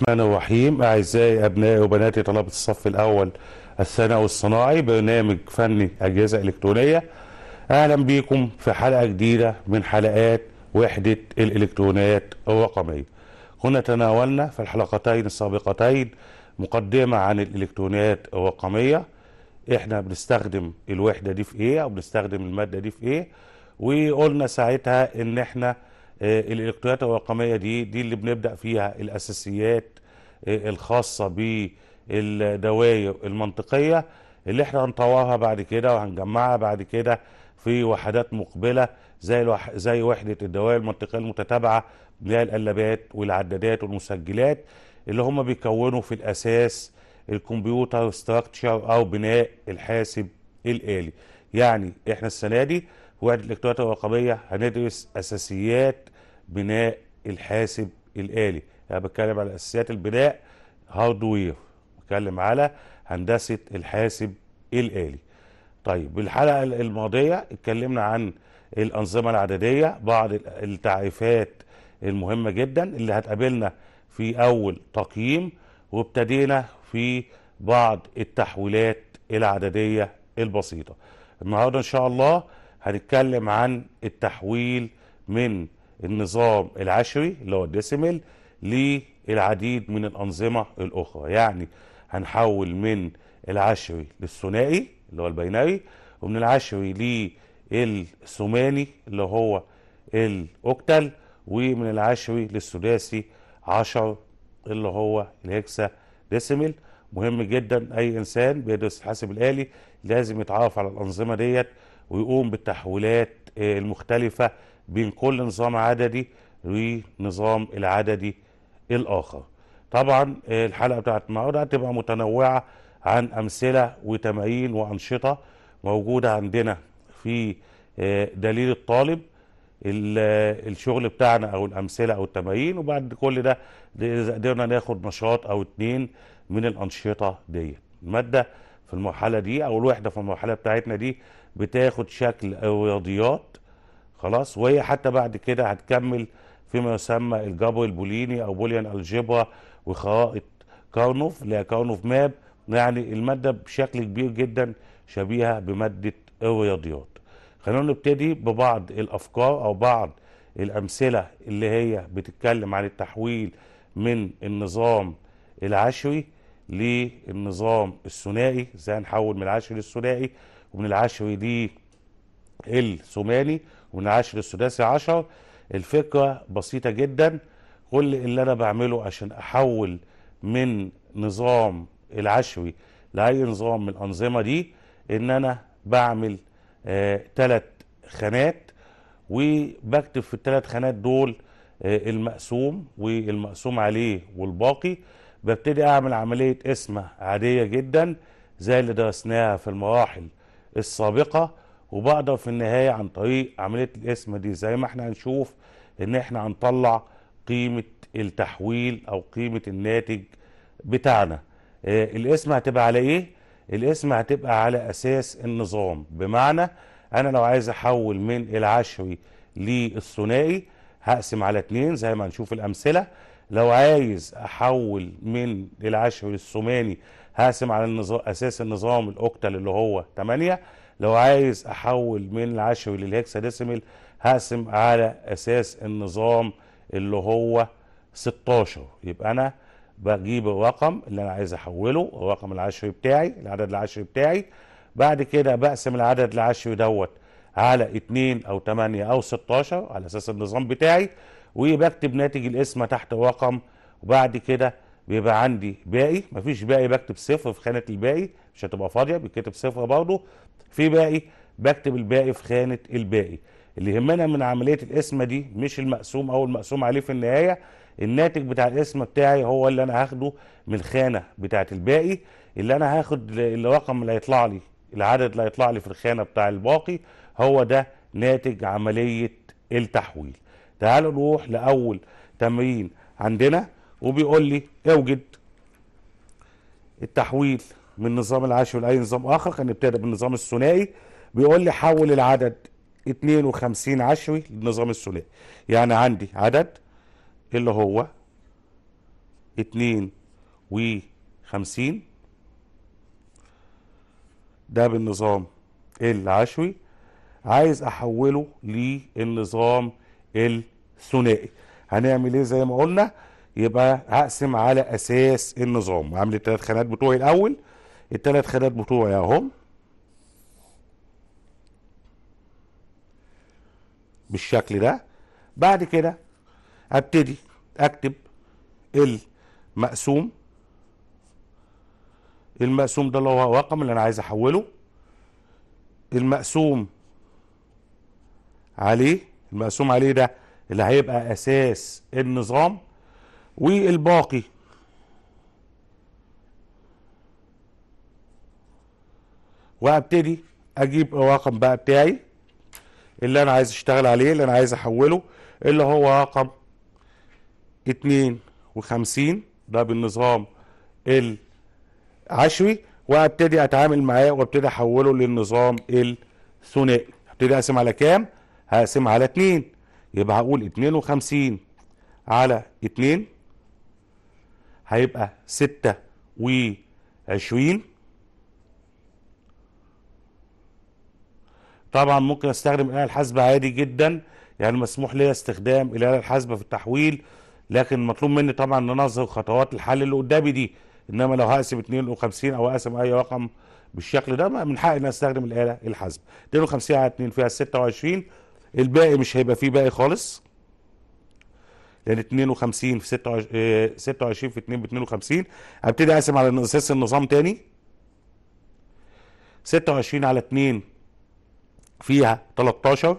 الرحمن الرحيم أعزائي أبنائي وبناتي طلبة الصف الأول الثانوي الصناعي برنامج فني أجهزة إلكترونية أهلا بكم في حلقة جديدة من حلقات وحدة الإلكترونيات الرقمية كنا تناولنا في الحلقتين السابقتين مقدمة عن الإلكترونيات الرقمية إحنا بنستخدم الوحدة دي في إيه أو بنستخدم المادة دي في إيه وقلنا ساعتها إن إحنا آه، الالكترونيات الرقميه دي دي اللي بنبدا فيها الاساسيات آه، الخاصه بالدوائر المنطقيه اللي احنا هنطورها بعد كده وهنجمعها بعد كده في وحدات مقبله زي الوح... زي وحده الدوائر المنطقيه المتتابعه اللي هي القلابات والعدادات والمسجلات اللي هم بيكونوا في الاساس الكمبيوتر ستراكتشر او بناء الحاسب الالي يعني احنا السنه دي وحده الالكترونيات الرقميه هندرس اساسيات بناء الحاسب الآلي أنا بتكلم على أساسيات البناء هاردوير بتكلم على هندسة الحاسب الآلي طيب الحلقة الماضية اتكلمنا عن الأنظمة العددية بعض التعريفات المهمة جدا اللي هتقابلنا في أول تقييم وابتدينا في بعض التحويلات العددية البسيطة النهاردة إن شاء الله هنتكلم عن التحويل من النظام العشري اللي هو الديسيميل للعديد من الأنظمة الأخرى يعني هنحول من العشري للثنائي اللي هو البيناري ومن العشري للثماني اللي هو الأوكتال ومن العشري للثلاثي عشر اللي هو الهكسا ديسيميل مهم جدا أي إنسان بيدرس الحاسب الآلي لازم يتعرف على الأنظمة ديت ويقوم بالتحويلات المختلفة بين كل نظام عددي ونظام العددي الآخر طبعا آه، الحلقة بتاعت النهاردة هتبقى متنوعة عن أمثلة وتمارين وأنشطة موجودة عندنا في آه، دليل الطالب آه، الشغل بتاعنا أو الأمثلة أو التمارين وبعد كل ده إذا قدرنا ناخد نشاط أو اتنين من الأنشطة ديت المادة في المرحلة دي أو الوحدة في المرحلة بتاعتنا دي بتاخد شكل رياضيات خلاص وهي حتى بعد كده هتكمل فيما يسمى الجبر البوليني او بوليان الجبرا وخرائط كارنوف اللي هي كارنوف ماب يعني الماده بشكل كبير جدا شبيهه بماده الرياضيات خلينا نبتدي ببعض الافكار او بعض الامثله اللي هي بتتكلم عن التحويل من النظام العشري للنظام الثنائي ازاي نحول من العشري للثنائي ومن العشري للثماني ونعاشر السداسي عشر الفكرة بسيطة جدا كل إيه اللي أنا بعمله عشان أحول من نظام العشوي لأي نظام من الأنظمة دي إن أنا بعمل ثلاث آه خانات وبكتب في الثلاث خانات دول آه المقسوم والمقسوم عليه والباقي ببتدي أعمل عملية قسمة عادية جدا زي اللي درسناها في المراحل السابقة وبقدر في النهايه عن طريق عمليه القسمة دي زي ما احنا هنشوف ان احنا هنطلع قيمه التحويل او قيمه الناتج بتاعنا آه، القسمة هتبقى على ايه القسمة هتبقى على اساس النظام بمعنى انا لو عايز احول من العشري للثنائي هقسم على اتنين زي ما هنشوف الامثله لو عايز احول من العشري للثماني هقسم على النظام اساس النظام الاوكتال اللي هو 8 لو عايز احول من العشوي للهكساديسيمال هقسم على اساس النظام اللي هو 16 يبقى انا بجيب الرقم اللي انا عايز احوله الرقم العشوي بتاعي العدد العشوي بتاعي بعد كده بقسم العدد العشوي دوت على 2 او 8 او 16 على اساس النظام بتاعي وبكتب ناتج القسمه تحت الرقم وبعد كده بيبقى عندي باقي مفيش باقي بكتب صفر في خانه الباقي مش هتبقى فاضيه بيتكتب صفر برضه في باقي بكتب الباقي في خانه الباقي اللي يهمنا من عمليه القسمه دي مش المقسوم او المقسوم عليه في النهايه الناتج بتاع القسمه بتاعي هو اللي انا هاخده من الخانه بتاعه الباقي اللي انا هاخد الرقم اللي هيطلع لي العدد اللي هيطلع لي في الخانه بتاع الباقي هو ده ناتج عمليه التحويل تعالوا نروح لاول تمرين عندنا وبيقول لي اوجد التحويل من نظام العاشر لاي نظام اخر كان ابتدى بالنظام الثنائي بيقول لي حول العدد 52 عشوي للنظام الثنائي يعني عندي عدد اللي هو 52 ده بالنظام العشوي عايز احوله للنظام الثنائي هنعمل ايه زي ما قلنا يبقى هقسم على اساس النظام وعامل الثلاث خانات بتوعي الاول الثلاث خانات بتوعي اهم بالشكل ده بعد كده ابتدي اكتب المقسوم المقسوم ده اللي هو رقم اللي انا عايز احوله المقسوم عليه المقسوم عليه ده اللي هيبقى اساس النظام والباقي وابتدي اجيب الرقم بقى بتاعي اللي انا عايز اشتغل عليه اللي انا عايز احوله اللي هو رقم 52 ده بالنظام العشوي وابتدي اتعامل معاه وابتدي احوله للنظام الثنائي هبتدي اقسم على كام هقسم على 2 يبقى هقول 52 على 2 هيبقى ستة وعشرين طبعا ممكن استخدم الآلة الحاسبة عادي جدا يعني مسموح لي استخدام الآلة الحاسبة في التحويل لكن مطلوب مني طبعا ان انا اظهر خطوات الحل اللي قدامي دي انما لو هقسم 52 او هقسم اي رقم بالشكل ده من حقي ان استخدم الاله الحاسبه 52 على 2 فيها 26 الباقي مش هيبقى فيه باقي خالص لان يعني 52 في 26 26 آه، في 2 ب 52 هبتدي اقسم على اساس النظام تاني 26 على 2 فيها 13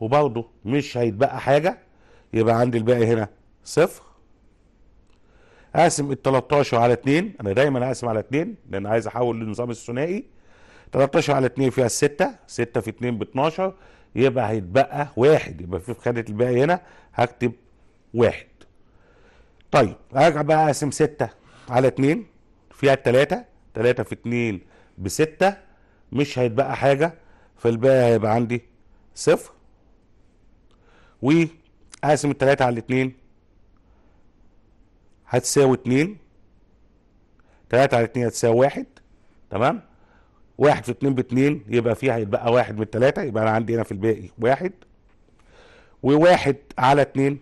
وبرضه مش هيتبقى حاجه يبقى عندي الباقي هنا صفر اقسم ال 13 على 2 انا دايما اقسم على 2 لان عايز احول للنظام الثنائي 13 على 2 فيها 6 6 في 2 ب 12 يبقى هيتبقى واحد يبقى في خانة الباقي هنا هكتب واحد طيب ارجع بقى اقسم ستة على اتنين فيها التلاتة تلاتة في اتنين بستة مش هيتبقى حاجة فالباقي هيبقى عندي صفر وهقسم التلاتة على الاتنين هتساوي اتنين تلاتة على اتنين هتساوي واحد تمام واحد في اتنين باتنين يبقى فيها هيتبقى واحد من التلاتة يبقى انا عندي هنا في الباقي واحد وواحد على اتنين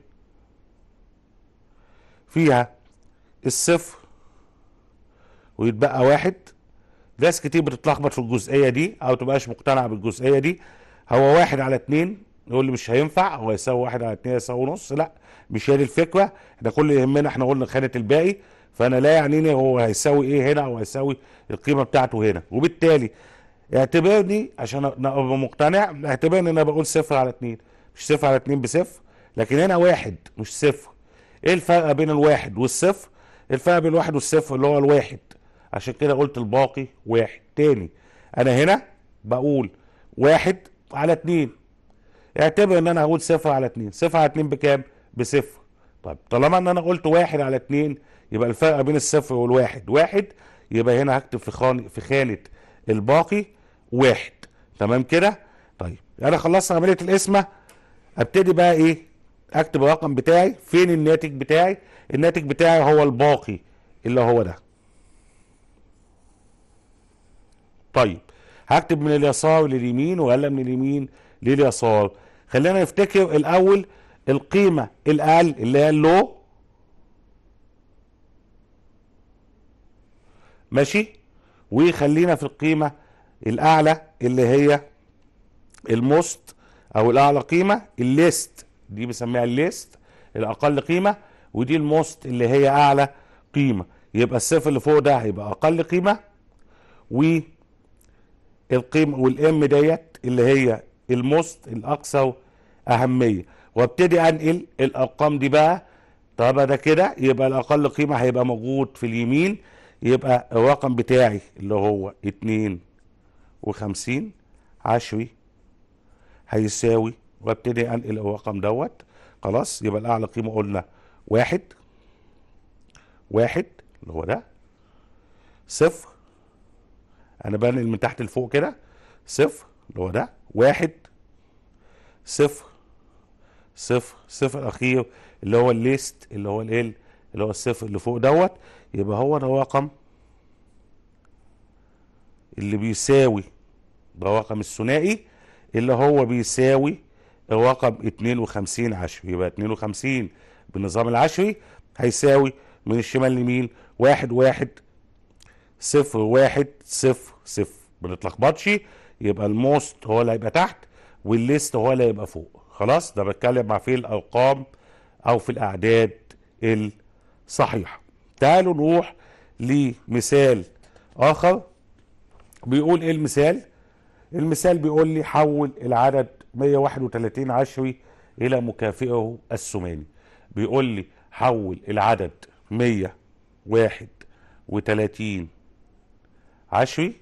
فيها الصفر ويتبقى واحد ناس كتير بتتلخبط في الجزئية دي او تبقاش مقتنعة بالجزئية دي هو واحد على اتنين يقول لي مش هينفع هو يساوي واحد على اتنين يساوي نص لا مش هي دي الفكرة احنا كل اللي يهمنا احنا قلنا خانة الباقي فانا لا يعنيني هو هيساوي ايه هنا او هيساوي القيمه بتاعته هنا وبالتالي اعتبرني عشان ابقى مقتنع اعتبرني ان انا بقول صفر على اتنين مش صفر على اتنين بصفر لكن هنا واحد مش صفر ايه الفرق بين الواحد والصفر الفرق بين الواحد والصفر اللي هو الواحد عشان كده قلت الباقي واحد تاني انا هنا بقول واحد على اتنين اعتبر ان انا هقول صفر على اتنين صفر على اتنين بكام بصفر طب طالما ان انا قلت واحد على اتنين يبقى الفرق بين الصفر والواحد واحد يبقى هنا هكتب في خان في خانه الباقي واحد تمام كده طيب انا خلصت عمليه القسمه ابتدي بقى ايه اكتب الرقم بتاعي فين الناتج بتاعي الناتج بتاعي هو الباقي اللي هو ده طيب هكتب من اليسار لليمين ولا من اليمين لليسار خلينا نفتكر الاول القيمه الاقل اللي هي اللو ماشي وخلينا في القيمة الأعلى اللي هي الموست أو الأعلى قيمة الليست دي بنسميها الليست الأقل قيمة ودي الموست اللي هي أعلى قيمة يبقى الصفر اللي فوق ده هيبقى أقل قيمة والقيمة والإم ديت اللي هي الموست الأقصى أهمية وابتدي أنقل الأرقام دي بقى طب ده كده يبقى الأقل قيمة هيبقى موجود في اليمين يبقى الرقم بتاعي اللي هو اتنين وخمسين عشوي هيساوي وابتدي انقل الرقم دوت خلاص يبقى الاعلى قيمه قلنا واحد واحد اللي هو ده صفر انا بنقل من تحت لفوق كده صفر اللي هو ده واحد صفر صفر صفر الاخير اللي هو الليست اللي هو ال اللي هو الصفر اللي فوق دوت يبقى هو ده رقم اللي بيساوي ده رقم الثنائي اللي هو بيساوي الرقم 52 عشري يبقى 52 بالنظام العشري هيساوي من الشمال لمين واحد واحد صفر واحد صفر صفر ما نتلخبطش يبقى الموست هو اللي هيبقى تحت والليست هو اللي هيبقى فوق خلاص ده بتكلم مع في الارقام او في الاعداد الصحيحه تعالوا نروح لمثال اخر بيقول ايه المثال المثال بيقول لي حول العدد 131 عشري الى مكافئه الثماني بيقول لي حول العدد 131 عشري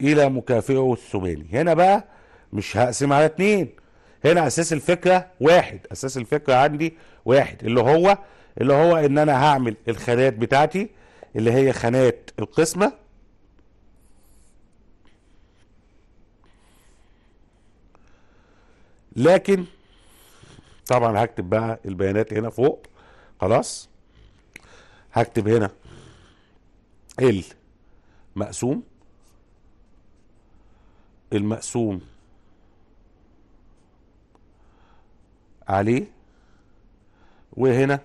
الى مكافئه الثماني هنا بقى مش هقسم على اتنين هنا اساس الفكره واحد اساس الفكره عندي واحد اللي هو اللي هو ان انا هعمل الخانات بتاعتي اللي هي خانات القسمة لكن طبعا هكتب بقى البيانات هنا فوق خلاص هكتب هنا ال مقسوم المقسوم عليه وهنا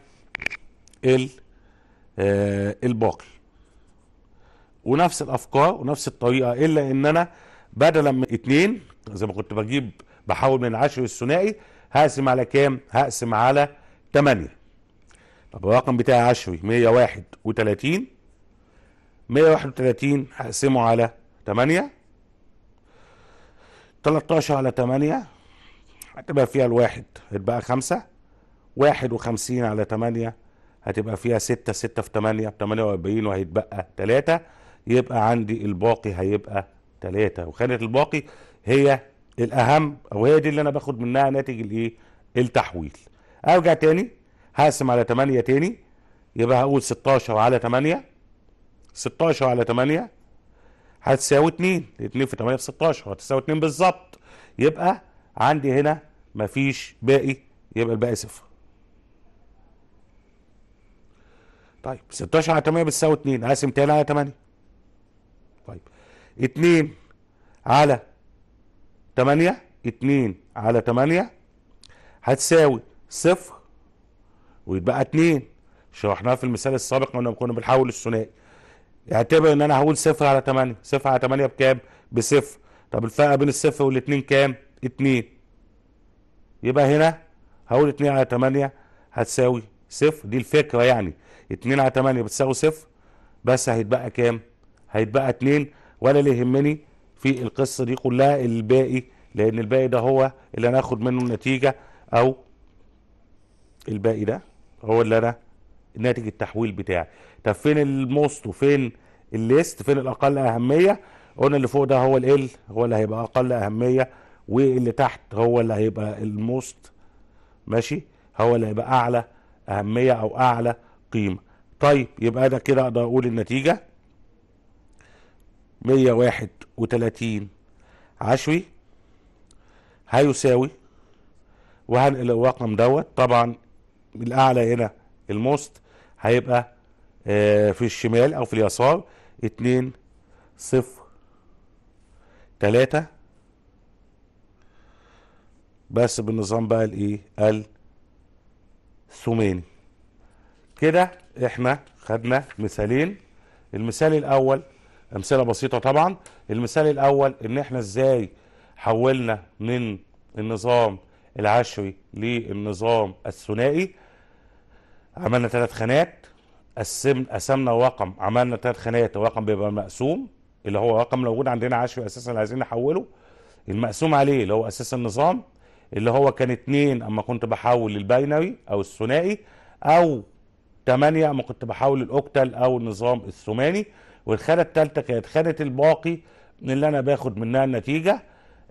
آه، الباقي ونفس الافكار ونفس الطريقه الا ان انا بدل ما اتنين زي ما كنت بجيب بحاول من العشر الثنائي هقسم على كام؟ هقسم على 8 طب الرقم بتاعي عشري 131 131 هقسمه على 8 13 على 8 هتبقى فيها الواحد هتبقى 5 51 على 8 هتبقى فيها 6 6 في 8 48 وهيتبقى 3 يبقى عندي الباقي هيبقى 3 وخانة الباقي هي الأهم أو هي دي اللي أنا باخد منها ناتج الإيه؟ التحويل. أرجع تاني هقسم على 8 تاني يبقى هقول 16 على 8 16 على 8 هتساوي 2 2 في 8 في 16 هتساوي 2 بالظبط يبقى عندي هنا مفيش باقي يبقى الباقي صفر طيب 16 على 8 بتساوي 2 قاسم تاني على 8 طيب 2 على 8 2 على 8 هتساوي صفر ويتبقى 2 شرحناها في المثال السابق لما كنا بنحول الثنائي اعتبر ان انا هقول صفر على 8 صفر على 8 بكام؟ بصفر طب الفرق بين الصفر والاثنين كام؟ 2 يبقى هنا هقول 2 على 8 هتساوي صفر دي الفكره يعني 2 على 8 بتساوي صفر بس هيتبقى كام هيتبقى 2 ولا اللي يهمني في القصه دي كلها الباقي لان الباقي ده هو اللي انا هاخد منه النتيجه او الباقي ده هو اللي انا ناتج التحويل بتاعي طب فين الموست وفين الليست فين الاقل اهميه قلنا اللي فوق ده هو ال هو اللي هيبقى اقل اهميه واللي تحت هو اللي هيبقى الموست ماشي هو اللي هيبقى اعلى اهميه او اعلى قيمة طيب يبقى أنا كده أقدر أقول النتيجة 131 عشوي هيساوي وهنقل الرقم دوت طبعا الأعلى هنا الموست هيبقى آه، في الشمال أو في اليسار 2 0 3 بس بالنظام بقى الإيه الثماني كده احنا خدنا مثالين المثال الاول امثله بسيطه طبعا المثال الاول ان احنا ازاي حولنا من النظام العشوي للنظام الثنائي عملنا ثلاث خانات قسم قسمنا رقم عملنا ثلاث خانات الرقم بيبقى مقسوم اللي هو رقم موجود عندنا عشوي اساسا عايزين نحوله المقسوم عليه اللي هو اساس النظام اللي هو كان اتنين اما كنت بحول للباينري او الثنائي او 8 ما كنت بحاول الاوكتال او النظام الثماني والخانه الثالثه كانت خانه الباقي من اللي انا باخد منها النتيجه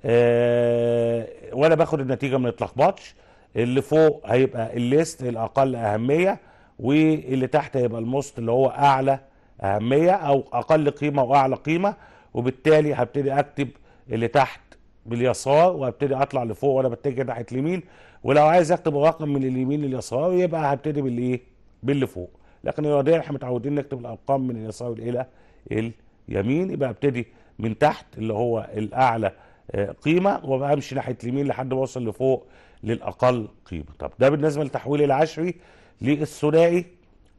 أه وانا باخد النتيجه ما نتلخبطش اللي فوق هيبقى الليست الاقل اهميه واللي تحت هيبقى الموست اللي هو اعلى اهميه او اقل قيمه واعلى قيمه وبالتالي هبتدي اكتب اللي تحت باليسار وابتدي اطلع لفوق وانا بتجه ناحيه اليمين ولو عايز اكتب رقم من اليمين لليسار يبقى هبتدي بالايه باللي فوق لكن الرياضيه احنا متعودين نكتب الارقام من اليسار الى اليمين يبقى ابتدي من تحت اللي هو الاعلى آه، قيمه وبمشي امشي ناحيه اليمين لحد ما اوصل لفوق للاقل قيمه طب ده بالنسبه للتحويل العشري للثنائي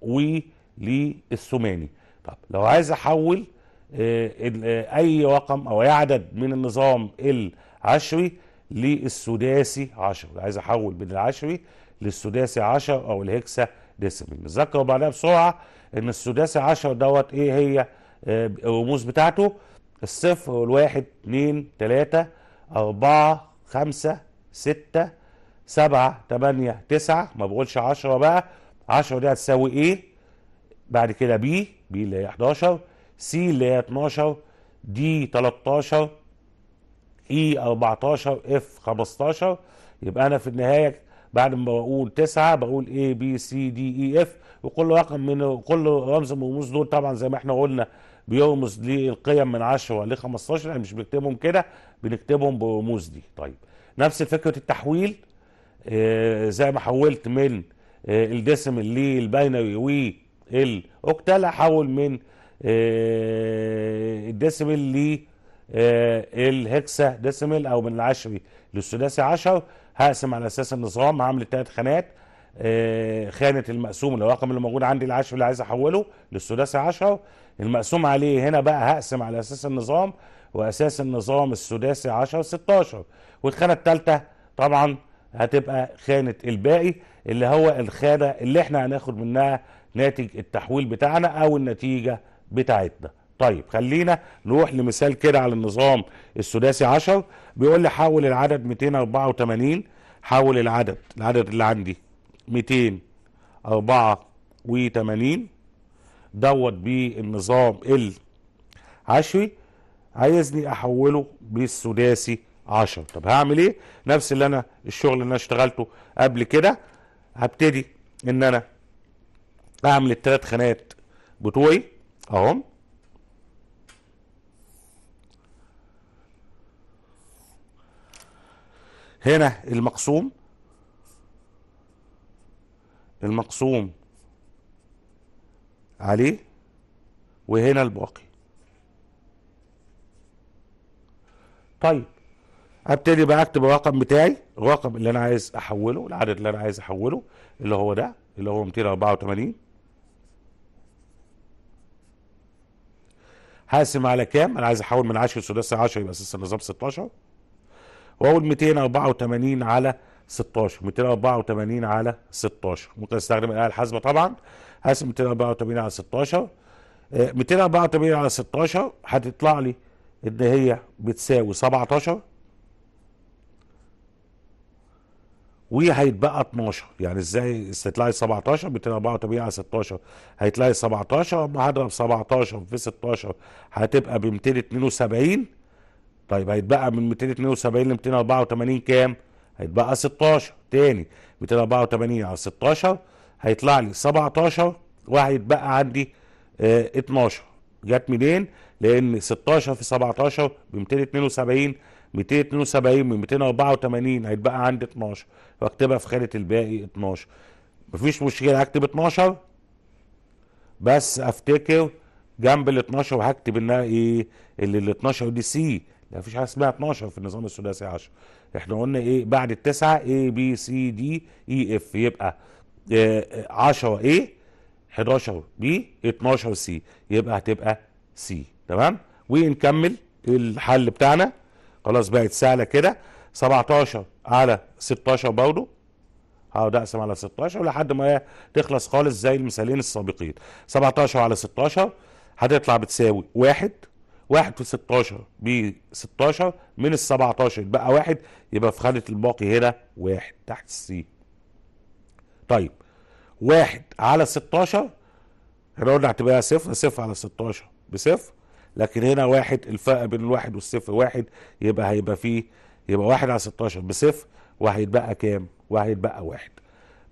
وللثماني طب لو عايز احول آه، آه، اي رقم او اي عدد من النظام العشري للسداسي 10 عايز احول من العشري للسداسي 10 او الهكسه ديسيبل نذكره بعدها بسرعه ان السداسي 10 دوت ايه هي آه، الرموز بتاعته الصفر والواحد اثنين ثلاثه اربعه خمسه سته سبعه ثمانيه تسعه ما بقولش 10 بقى 10 دي هتساوي ايه بعد كده بي بي اللي هي 11 سي اللي هي 12 دي 13 اي 14 اف 15 يبقى انا في النهايه بعد ما بقول تسعة بقول A B C D E F وكل رقم من كل رمز من الرموز دول طبعا زي ما احنا قلنا بيرمز للقيم من 10 ل 15 احنا يعني مش بنكتبهم كده بنكتبهم بالرموز دي طيب نفس فكرة التحويل اه زي ما حولت من اه الديسيمال للباينري والاوكتال احول من اه اه الهكسا ديسيمال او من العشري للسداسي 10 هقسم على اساس النظام هعمل ثلاث خانات آه، خانه المقسوم اللي هو الرقم اللي موجود عندي العاشر اللي عايز احوله للثلاثي 10 المقسوم عليه هنا بقى هقسم على اساس النظام واساس النظام السداسي 10 16 والخانه الثالثه طبعا هتبقى خانه الباقي اللي هو الخانه اللي احنا هناخد منها ناتج التحويل بتاعنا او النتيجه بتاعتنا طيب خلينا نروح لمثال كده على النظام السداسي 10 بيقول لي حول العدد 284 حول العدد العدد اللي عندي 284 دوت بالنظام العشري عايزني احوله بالسداسي 10 طب هعمل ايه نفس اللي انا الشغل اللي انا اشتغلته قبل كده هبتدي ان انا اعمل الثلاث خانات بتوعي اهم هنا المقسوم المقسوم عليه وهنا الباقي طيب ابتدي بقى اكتب الرقم بتاعي الرقم اللي انا عايز احوله العدد اللي انا عايز احوله اللي هو ده اللي هو 284 هقسم على كام انا عايز احول من 10 سداسي 10 يبقى اساس النظام 16 واقول 284 على 16 284 على 16 ممكن استخدم الاله الحاسبه طبعا هقسم 284 على 16 284 آه، على 16 هتطلع لي ان هي بتساوي 17 وهيتبقى 12 يعني ازاي لي 17 284 على 16 هيطلع لي 17 اما هضرب 17 في 16 هتبقى ب 272 طيب هيتبقى من 272 ل 284 كام؟ هيتبقى 16 تاني 284 على 16 هيطلع لي 17 وهيتبقى عندي اه 12 جت منين؟ لان 16 في 17 ب 272 272 من 284 هيتبقى عندي 12 واكتبها في خانه الباقي 12 مفيش مشكله هكتب 12 بس افتكر جنب ال 12 وهكتب انها ايه؟ اللي ال 12 دي سي يعني مفيش حاجه اسمها 12 في النظام الثلاثي 10 احنا قلنا ايه بعد التسعه A B C D E F يبقى 10 آه، آه، A 11 B 12 C يبقى هتبقى C تمام ونكمل الحل بتاعنا خلاص بقت سهله كده 17 على 16 برضه هقعد اقسم على 16 لحد ما تخلص خالص زي المثالين السابقين 17 على 16 هتطلع بتساوي 1 واحد في 16 ب 16 من ال 17 بقى واحد يبقى في خانة الباقي هنا واحد تحت السي طيب واحد على 16 احنا قلنا اعتبرها صفر صفر على 16 بصفر لكن هنا واحد الفرق بين الواحد والصفر واحد يبقى هيبقى فيه يبقى واحد على 16 بصفر وهيتبقى كام؟ وهيتبقى واحد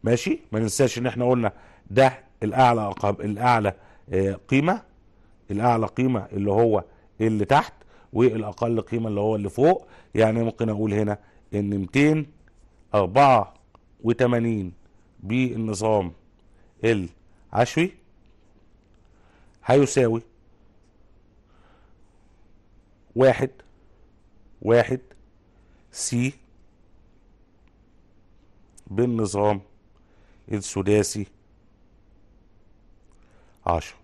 ماشي؟ ما ننساش ان احنا قلنا ده الاعلى الاعلى آه، قيمه الاعلى قيمه اللي هو ايه اللي تحت والاقل قيمه اللي هو اللي فوق يعني ممكن اقول هنا ان 284 بالنظام العشوي هيساوي واحد واحد سي بالنظام السداسي عشر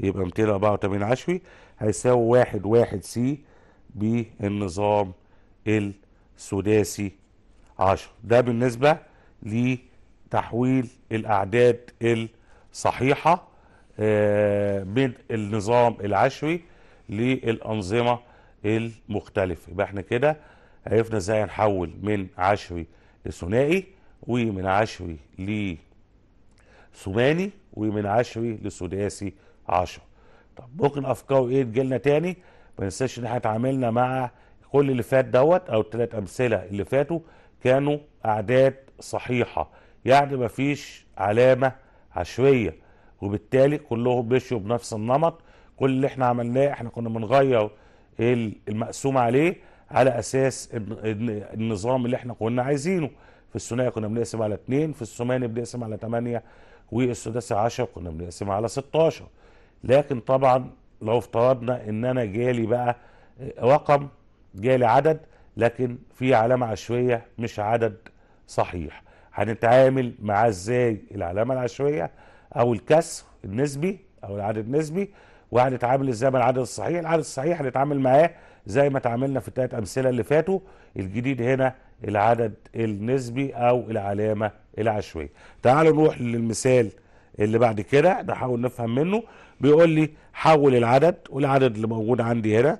يبقى 284 عشوي هيساوي واحد واحد سي بالنظام السداسي عشر ده بالنسبة لتحويل الأعداد الصحيحة آه، من النظام العشوي للأنظمة المختلفة يبقى احنا كده عرفنا ازاي نحول من عشوي لثنائي ومن عشوي لثماني ومن عشوي لسداسي عشر طب ممكن افكاره ايه تجيلنا تاني ما ننساش ان احنا اتعاملنا مع كل اللي فات دوت او الثلاث امثله اللي فاتوا كانوا اعداد صحيحه يعني ما فيش علامه عشويه وبالتالي كلهم مشوا بنفس النمط كل اللي احنا عملناه احنا كنا بنغير المقسوم عليه على اساس النظام اللي احنا كنا عايزينه في الثنائي كنا بنقسم على 2 في الثماني بنقسم على 8 والسداسي 10 كنا بنقسم على 16 لكن طبعا لو افترضنا ان انا جالي بقى رقم جالي عدد لكن في علامة عشوية مش عدد صحيح هنتعامل معاه ازاي العلامة العشوية او الكسر النسبي او العدد النسبي وهنتعامل ازاي مع العدد الصحيح العدد الصحيح هنتعامل معاه زي ما تعاملنا في الثلاث امثله اللي فاتوا الجديد هنا العدد النسبي او العلامه العشوائيه تعالوا نروح للمثال اللي بعد كده نحاول نفهم منه بيقول لي حول العدد والعدد اللي موجود عندي هنا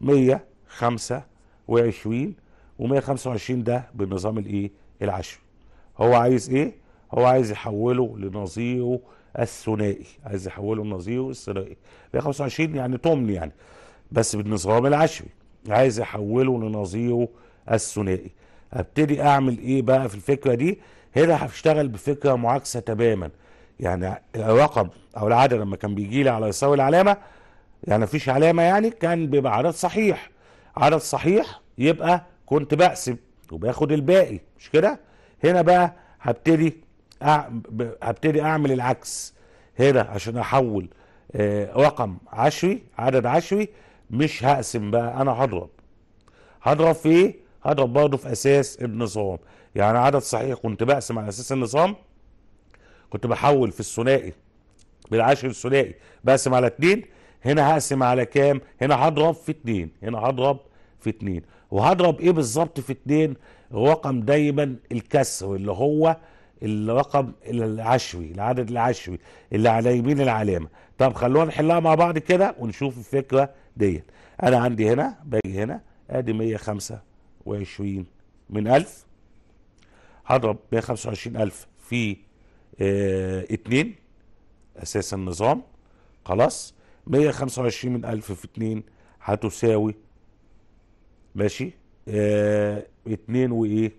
125 و125 ده بالنظام الايه العشوي هو عايز ايه هو عايز يحوله لنظيره الثنائي عايز يحوله لنظيره الثنائي 125 يعني تمن يعني بس بالنظام العشوي عايز يحوله لنظيره الثنائي ابتدي اعمل ايه بقى في الفكره دي هنا هشتغل بفكره معاكسه تماما يعني الرقم او العدد لما كان بيجي لي على يساوي العلامه يعني مفيش علامه يعني كان بيبقى عدد صحيح عدد صحيح يبقى كنت بقسم وباخد الباقي مش كده هنا بقى هبتدي هبتدي اعمل العكس هنا عشان احول آه، رقم عشوي عدد عشوي مش هقسم بقى انا هضرب هضرب في ايه هضرب برضه في اساس النظام يعني عدد صحيح كنت بقسم على اساس النظام كنت بحول في الثنائي بالعاشر الثنائي بقسم على اتنين هنا هقسم على كام هنا هضرب في اتنين هنا هضرب في اتنين وهضرب ايه بالظبط في اتنين رقم دايما الكسر اللي هو الرقم العشوي العدد العشوي اللي على يمين العلامه طب خلونا نحلها مع بعض كده ونشوف الفكره ديت انا عندي هنا باجي هنا ادي 125 من 1000 هضرب 125000 في اه اتنين اساس النظام خلاص 125 من الف في اتنين هتساوي ماشي اه اتنين وايه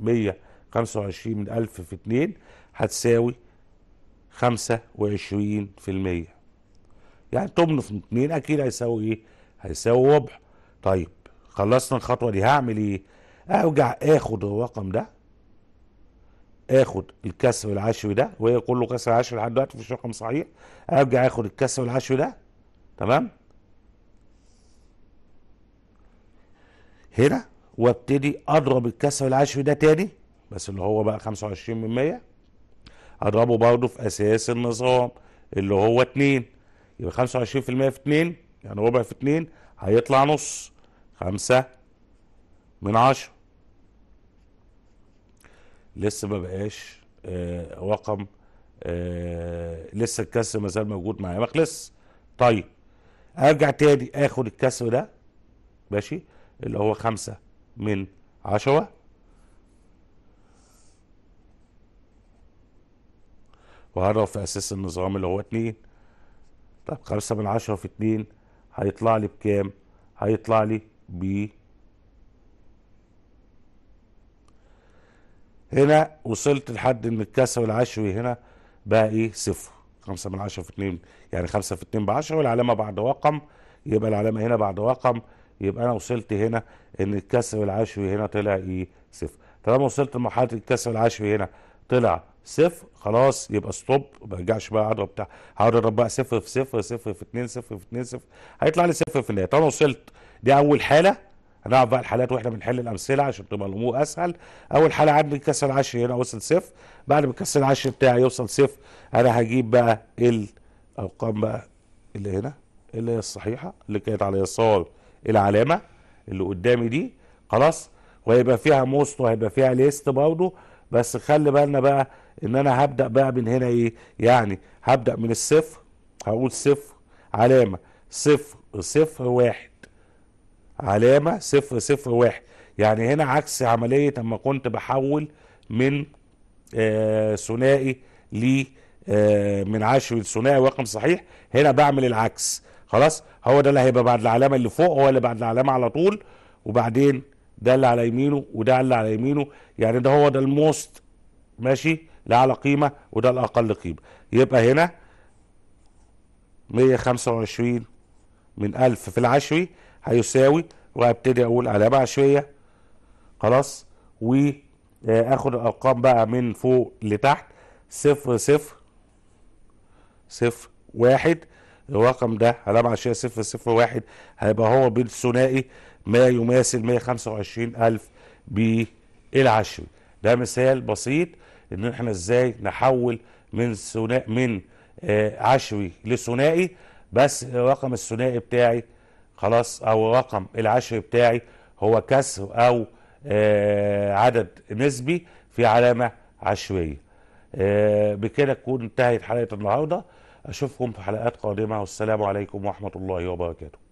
125 من الف في اتنين هتساوي 25 في المية يعني تمن في اتنين اكيد هيساوي ايه هيساوي ربع طيب خلصنا الخطوة دي هعمل ايه ارجع اخد الرقم ده اخد الكسر العشوي ده وهي كله كسر عشوي لحد دلوقتي مفيش رقم صحيح ارجع اخد الكسر العشوي ده تمام هنا وابتدي اضرب الكسر العشوي ده تاني بس اللي هو بقى 25 من 100 اضربه برضه في اساس النظام اللي هو 2 يبقى 25% في 2 يعني ربع في 2 هيطلع نص 5 من 10 لسه ما بقاش آه، رقم آه، لسه الكسر ما زال موجود معايا مخلص طيب ارجع تاني اخد الكسر ده ماشي اللي هو خمسة من عشرة وهذا في اساس النظام اللي هو اتنين طب خمسة من عشرة في اتنين هيطلع لي بكام هيطلع لي ب هنا وصلت لحد ان الكسر العشوي هنا بقى ايه صفر خمسة من عشرة في اتنين يعني خمسة في اتنين بعشرة والعلامة بعد رقم يبقى العلامة هنا بعد رقم يبقى انا وصلت هنا ان الكسر العشوي هنا طلع ايه صفر طالما وصلت لمرحلة الكسر العشوي هنا طلع صفر خلاص يبقى ستوب ما برجعش بقى اضرب بتاع هقعد اضرب بقى صفر في صفر صفر في اتنين صفر في اتنين صفر هيطلع لي صفر في النهاية طالما وصلت دي اول حالة هنعرف بقى الحالات واحنا بنحل الامثله عشان تبقى الامور اسهل اول حاله عندي الكسر العشري هنا وصل صفر بعد ما الكسر العشري بتاعي يوصل صفر انا هجيب بقى الارقام بقى اللي هنا اللي هي الصحيحه اللي كانت على يسار العلامه اللي قدامي دي خلاص وهيبقى فيها موست وهيبقى فيها ليست برضه بس خلي بالنا بقى ان انا هبدا بقى من هنا ايه يعني هبدا من الصفر هقول صفر علامه صفر صفر واحد علامة صفر صفر واحد يعني هنا عكس عملية اما كنت بحول من آه، ثنائي ل آه، من عشر لثنائي ورقم صحيح هنا بعمل العكس خلاص هو ده اللي هيبقى بعد العلامة اللي فوق هو اللي بعد العلامة على طول وبعدين ده اللي على يمينه وده اللي على يمينه يعني ده هو ده الموست ماشي لأعلى قيمة وده الأقل قيمة يبقى هنا 125 من 1000 في العشري هيساوي وهبتدي اقول علامه عشوائيه خلاص واخد آه، الارقام بقى من فوق لتحت صفر صفر صفر واحد الرقم ده علامة عشويه صفر صفر واحد هيبقى هو بالثنائي ما يماثل 125000 بالعشوي بالعشري ده مثال بسيط إن إحنا إزاي نحول من ثنائي من عشوي آه، عشري لثنائي بس الرقم الثنائي بتاعي خلاص او رقم العشر بتاعي هو كسر او آه، عدد نسبي في علامة عشرية آه، بكده تكون انتهت حلقة النهاردة أشوفكم في حلقات قادمة والسلام عليكم ورحمة الله وبركاته